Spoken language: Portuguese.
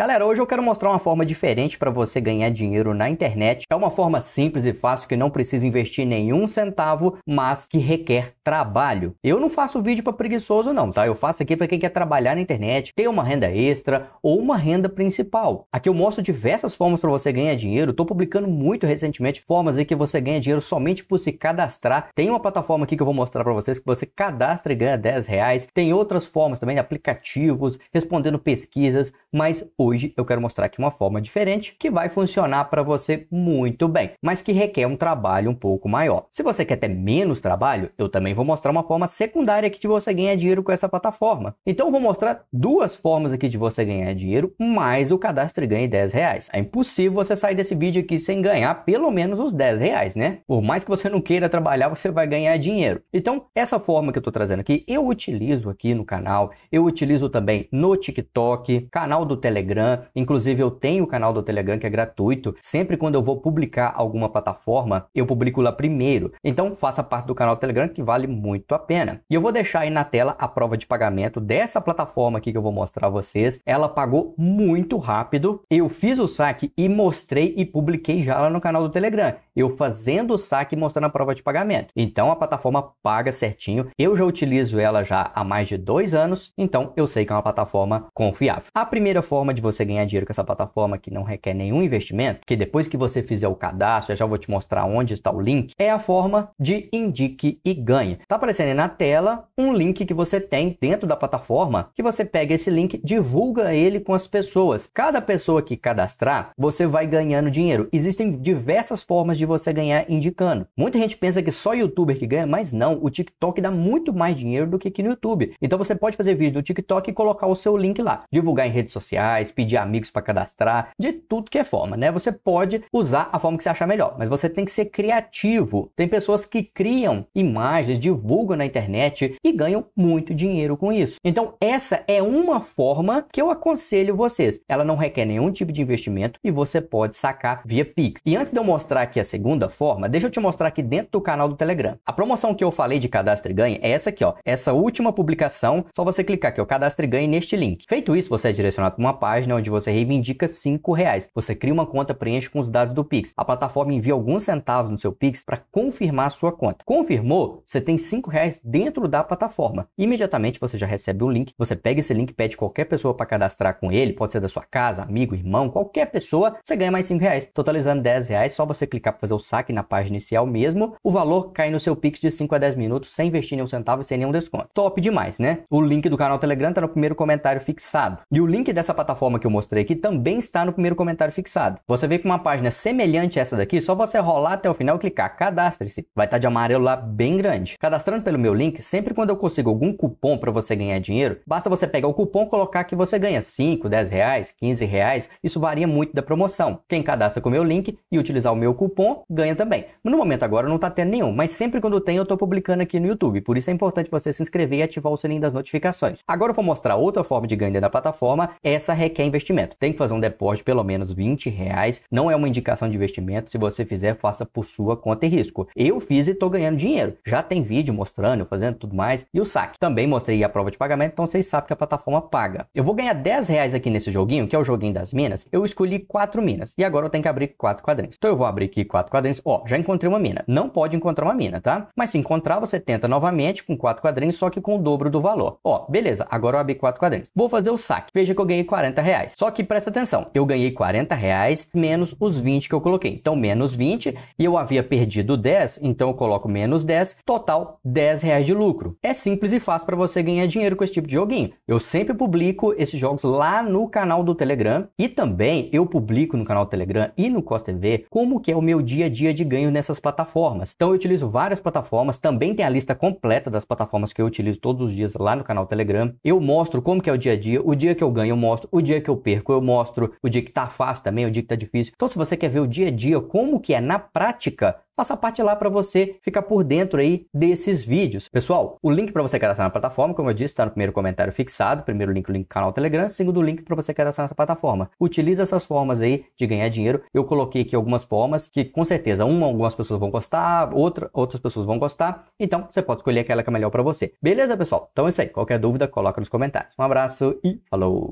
Galera, hoje eu quero mostrar uma forma diferente para você ganhar dinheiro na internet. É uma forma simples e fácil que não precisa investir nenhum centavo, mas que requer trabalho. Eu não faço vídeo para preguiçoso não, tá? Eu faço aqui para quem quer trabalhar na internet, ter uma renda extra ou uma renda principal. Aqui eu mostro diversas formas para você ganhar dinheiro. Estou publicando muito recentemente formas aí que você ganha dinheiro somente por se cadastrar. Tem uma plataforma aqui que eu vou mostrar para vocês que você cadastra e ganha 10 reais. Tem outras formas também, aplicativos, respondendo pesquisas, mas o hoje eu quero mostrar aqui uma forma diferente que vai funcionar para você muito bem, mas que requer um trabalho um pouco maior. Se você quer ter menos trabalho, eu também vou mostrar uma forma secundária aqui de você ganhar dinheiro com essa plataforma. Então eu vou mostrar duas formas aqui de você ganhar dinheiro, mais o cadastro ganha 10 reais. É impossível você sair desse vídeo aqui sem ganhar pelo menos os 10 reais, né? Por mais que você não queira trabalhar, você vai ganhar dinheiro. Então, essa forma que eu tô trazendo aqui, eu utilizo aqui no canal, eu utilizo também no TikTok, canal do Telegram, Telegram. Inclusive, eu tenho o canal do Telegram que é gratuito. Sempre quando eu vou publicar alguma plataforma, eu publico lá primeiro. Então, faça parte do canal do Telegram que vale muito a pena. E eu vou deixar aí na tela a prova de pagamento dessa plataforma aqui que eu vou mostrar a vocês. Ela pagou muito rápido. Eu fiz o saque e mostrei e publiquei já lá no canal do Telegram. Eu fazendo o saque e mostrando a prova de pagamento. Então, a plataforma paga certinho. Eu já utilizo ela já há mais de dois anos, então eu sei que é uma plataforma confiável. A primeira forma de você você ganhar dinheiro com essa plataforma que não requer nenhum investimento, que depois que você fizer o cadastro, eu já vou te mostrar onde está o link, é a forma de indique e ganhe. Tá aparecendo aí na tela um link que você tem dentro da plataforma, que você pega esse link, divulga ele com as pessoas. Cada pessoa que cadastrar, você vai ganhando dinheiro. Existem diversas formas de você ganhar indicando. Muita gente pensa que só youtuber que ganha, mas não, o TikTok dá muito mais dinheiro do que aqui no YouTube. Então você pode fazer vídeo do TikTok e colocar o seu link lá, divulgar em redes sociais, pedir amigos para cadastrar, de tudo que é forma, né? Você pode usar a forma que você achar melhor, mas você tem que ser criativo. Tem pessoas que criam imagens, divulgam na internet e ganham muito dinheiro com isso. Então, essa é uma forma que eu aconselho vocês. Ela não requer nenhum tipo de investimento e você pode sacar via Pix. E antes de eu mostrar aqui a segunda forma, deixa eu te mostrar aqui dentro do canal do Telegram. A promoção que eu falei de cadastro e ganha é essa aqui, ó. Essa última publicação, só você clicar aqui, o cadastro e ganha neste link. Feito isso, você é direcionado para uma página página onde você reivindica cinco reais. Você cria uma conta, preenche com os dados do Pix. A plataforma envia alguns centavos no seu Pix para confirmar a sua conta. Confirmou? Você tem cinco reais dentro da plataforma. Imediatamente você já recebe um link. Você pega esse link, pede qualquer pessoa para cadastrar com ele. Pode ser da sua casa, amigo, irmão, qualquer pessoa. Você ganha mais cinco reais, totalizando dez reais. Só você clicar para fazer o saque na página inicial mesmo. O valor cai no seu Pix de 5 a 10 minutos, sem investir nenhum centavo e sem nenhum desconto. Top demais, né? O link do canal Telegram está no primeiro comentário fixado. E o link dessa plataforma forma que eu mostrei aqui também está no primeiro comentário fixado. Você vê que uma página semelhante a essa daqui, só você rolar até o final e clicar cadastre-se. Vai estar tá de amarelo lá bem grande. Cadastrando pelo meu link, sempre quando eu consigo algum cupom para você ganhar dinheiro, basta você pegar o cupom colocar que você ganha 5, 10 reais, 15 reais, isso varia muito da promoção. Quem cadastra com o meu link e utilizar o meu cupom ganha também. No momento agora não está tendo nenhum, mas sempre quando tem eu estou publicando aqui no YouTube, por isso é importante você se inscrever e ativar o sininho das notificações. Agora eu vou mostrar outra forma de ganhar na plataforma, essa requer é investimento. Tem que fazer um depósito de pelo menos 20 reais. Não é uma indicação de investimento. Se você fizer, faça por sua conta e risco. Eu fiz e estou ganhando dinheiro. Já tem vídeo mostrando, fazendo tudo mais. E o saque. Também mostrei a prova de pagamento, então vocês sabem que a plataforma paga. Eu vou ganhar 10 reais aqui nesse joguinho, que é o joguinho das minas. Eu escolhi quatro minas. E agora eu tenho que abrir quatro quadrinhos. Então eu vou abrir aqui quatro quadrinhos. Ó, já encontrei uma mina. Não pode encontrar uma mina, tá? Mas se encontrar, você tenta novamente com quatro quadrinhos, só que com o dobro do valor. Ó, beleza. Agora eu abri quatro quadrinhos. Vou fazer o saque. Veja que eu ganhei 40 reais reais. Só que presta atenção, eu ganhei 40 reais menos os 20 que eu coloquei. Então, menos 20 e eu havia perdido 10, então eu coloco menos 10, total 10 reais de lucro. É simples e fácil para você ganhar dinheiro com esse tipo de joguinho. Eu sempre publico esses jogos lá no canal do Telegram e também eu publico no canal do Telegram e no Costa TV como que é o meu dia a dia de ganho nessas plataformas. Então eu utilizo várias plataformas, também tem a lista completa das plataformas que eu utilizo todos os dias lá no canal do Telegram. Eu mostro como que é o dia a dia, o dia que eu ganho eu mostro, o dia dia que eu perco eu mostro, o dia que tá fácil também, o dia que tá difícil. Então, se você quer ver o dia a dia, como que é na prática, faça parte lá para você ficar por dentro aí desses vídeos. Pessoal, o link para você cadastrar na plataforma, como eu disse, está no primeiro comentário fixado, primeiro link, o link do canal Telegram, segundo link para você cadastrar nessa plataforma. Utilize essas formas aí de ganhar dinheiro. Eu coloquei aqui algumas formas que com certeza uma algumas pessoas vão gostar, outra outras pessoas vão gostar. Então, você pode escolher aquela que é melhor para você. Beleza, pessoal? Então é isso aí. Qualquer dúvida, coloca nos comentários. Um abraço e falou.